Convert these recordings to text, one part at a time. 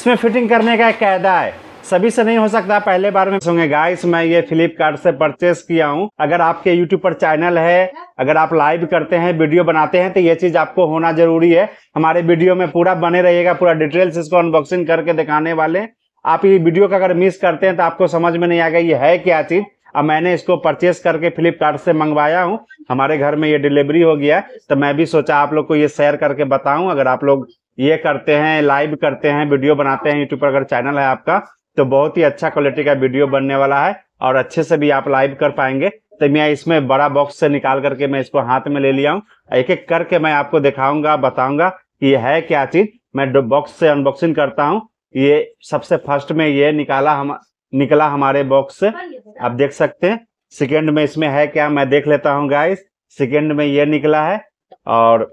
इसमें फिटिंग करने का एक कायदा है सभी से नहीं हो सकता पहले बार में सुनेंगे गाइस मैं ये फ्लिपकार्ट से परचेस किया हूँ अगर आपके यूट्यूब पर चैनल है अगर आप लाइव करते हैं वीडियो बनाते हैं तो ये चीज आपको होना जरूरी है हमारे वीडियो में पूरा बने रहिएगा पूरा डिटेल्स इसको अनबॉक्सिंग करके दिखाने वाले आप ये वीडियो का अगर मिस करते हैं तो आपको समझ में नहीं आएगा ये है क्या चीज अब मैंने इसको परचेस करके फ्लिपकार्ट से मंगवाया हूँ हमारे घर में ये डिलीवरी हो गया तो मैं भी सोचा आप लोग को ये शेयर करके बताऊं अगर आप लोग ये करते हैं लाइव करते हैं वीडियो बनाते हैं यूट्यूब पर अगर चैनल है आपका तो बहुत ही अच्छा क्वालिटी का वीडियो बनने वाला है और अच्छे से भी आप लाइव कर पाएंगे तो मैं इसमें बड़ा बॉक्स से निकाल करके मैं इसको हाथ में ले लिया हूँ एक एक करके मैं आपको दिखाऊंगा बताऊंगा कि है क्या चीज मैं बॉक्स से अनबॉक्सिंग करता हूँ ये सबसे फर्स्ट में ये निकाला हम निकला हमारे बॉक्स से आप देख सकते हैं सेकेंड में इसमें है क्या मैं देख लेता हूँ गाइस सेकेंड में ये निकला है और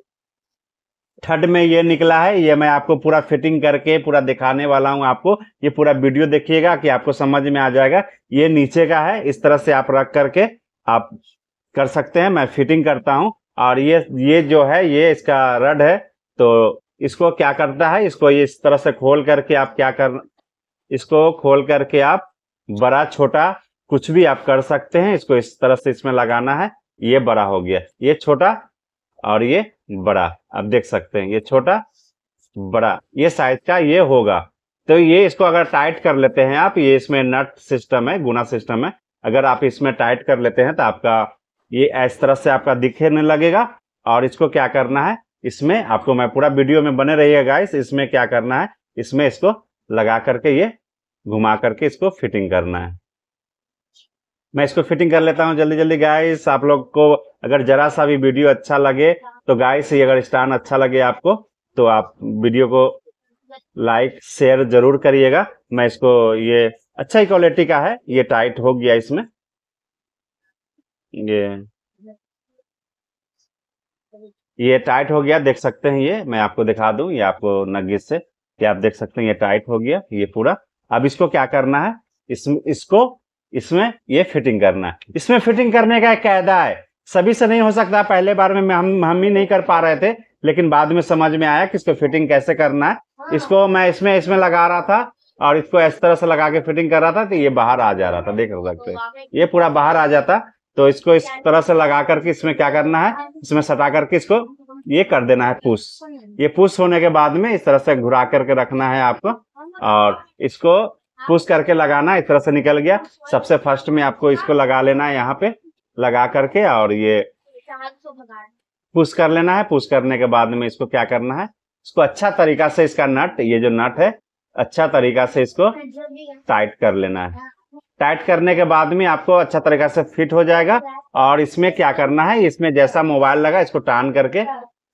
थर्ड में ये निकला है ये मैं आपको पूरा फिटिंग करके पूरा दिखाने वाला हूँ आपको ये पूरा वीडियो देखिएगा कि आपको समझ में आ जाएगा ये नीचे का है इस तरह से आप रख करके आप कर सकते हैं मैं फिटिंग करता हूँ और ये ये जो है ये इसका रड है तो इसको क्या करता है इसको ये इस तरह से खोल करके आप क्या कर इसको खोल करके आप बड़ा छोटा कुछ भी आप कर सकते हैं इसको इस तरह से इसमें लगाना है ये बड़ा हो गया ये छोटा और ये बड़ा आप देख सकते हैं ये छोटा बड़ा ये साइज का ये होगा तो ये इसको अगर टाइट कर लेते हैं आप ये इसमें नट सिस्टम है गुना सिस्टम है अगर आप इसमें टाइट कर लेते हैं तो आपका ये इस तरह से आपका दिखने लगेगा और इसको क्या करना है इसमें आपको मैं पूरा वीडियो में बने रहिएगा गाइस इसमें क्या करना है इसमें इसको लगा करके ये घुमा करके इसको फिटिंग करना है मैं इसको फिटिंग कर लेता हूँ जल्दी जल्दी गाइस आप लोग को अगर जरा सा भी वीडियो अच्छा लगे तो गाइस अगर स्टैंड अच्छा लगे आपको तो आप वीडियो को लाइक शेयर जरूर करिएगा मैं इसको ये अच्छा ही क्वालिटी का है ये टाइट हो गया इसमें ये ये टाइट हो गया देख सकते हैं ये मैं आपको दिखा दूं ये आपको नगीस से कि आप देख सकते हैं ये टाइट हो गया ये पूरा अब इसको क्या करना है इस इसको इसमें ये फिटिंग करना है इसमें फिटिंग करने का कायदा है सभी से नहीं हो सकता पहले बार में हम हम ही नहीं कर पा रहे थे लेकिन बाद में समझ में आया कि इसको फिटिंग कैसे करना है हाँ। इसको मैं इसमें इसमें लगा रहा था और इसको इस तरह से लगा के फिटिंग कर रहा था तो ये बाहर आ जा रहा था देख सकते हैं ये पूरा बाहर आ जाता तो इसको इस तरह से लगा करके इसमें क्या करना है हाँ। इसमें सटा करके इसको ये कर देना है पुश हाँ। ये पुश होने के बाद में इस तरह से घुरा करके रखना है आपको और इसको पुश हाँ। करके लगाना इस तरह से निकल गया सबसे फर्स्ट में आपको इसको लगा लेना है यहाँ पे लगा करके और ये पुश कर लेना है पुश करने के बाद में इसको क्या करना है इसको अच्छा तरीका से इसका नट ये जो नट है अच्छा तरीका से इसको टाइट कर लेना है टाइट करने के बाद में आपको अच्छा तरीका से फिट हो जाएगा और इसमें क्या करना है इसमें जैसा मोबाइल लगा इसको टान करके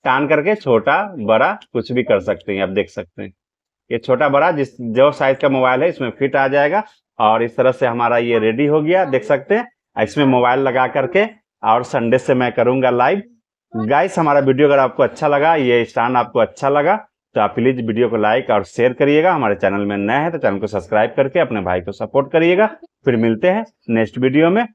टान करके छोटा बड़ा कुछ भी कर सकते हैं आप देख सकते हैं ये छोटा बड़ा जिस जो साइज का मोबाइल है इसमें फिट आ जाएगा और इस तरह से हमारा ये रेडी हो गया देख सकते हैं इसमें मोबाइल लगा करके और संडे से मैं करूंगा लाइव गाइस हमारा वीडियो अगर आपको अच्छा लगा ये स्टैंड आपको अच्छा लगा तो आप प्लीज वीडियो को लाइक और शेयर करिएगा हमारे चैनल में नया है तो चैनल को सब्सक्राइब करके अपने भाई को सपोर्ट करिएगा फिर मिलते हैं नेक्स्ट वीडियो में